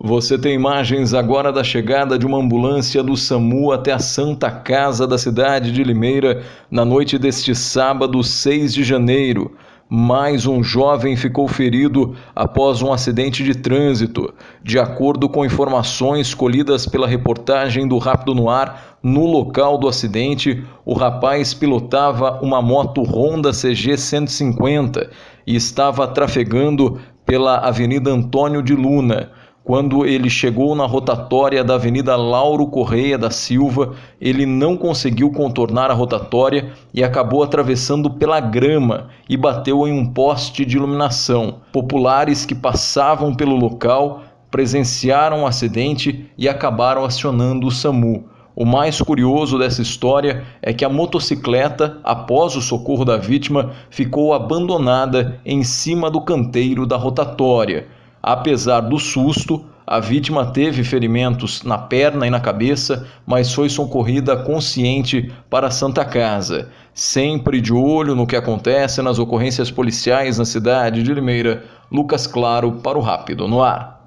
Você tem imagens agora da chegada de uma ambulância do SAMU até a Santa Casa da cidade de Limeira na noite deste sábado, 6 de janeiro. Mais um jovem ficou ferido após um acidente de trânsito. De acordo com informações colhidas pela reportagem do Rápido no Ar, no local do acidente, o rapaz pilotava uma moto Honda CG 150 e estava trafegando pela Avenida Antônio de Luna. Quando ele chegou na rotatória da Avenida Lauro Correia da Silva, ele não conseguiu contornar a rotatória e acabou atravessando pela grama e bateu em um poste de iluminação. Populares que passavam pelo local presenciaram o acidente e acabaram acionando o SAMU. O mais curioso dessa história é que a motocicleta, após o socorro da vítima, ficou abandonada em cima do canteiro da rotatória. Apesar do susto, a vítima teve ferimentos na perna e na cabeça, mas foi socorrida consciente para a Santa Casa. Sempre de olho no que acontece nas ocorrências policiais na cidade de Limeira, Lucas Claro para o Rápido no Ar.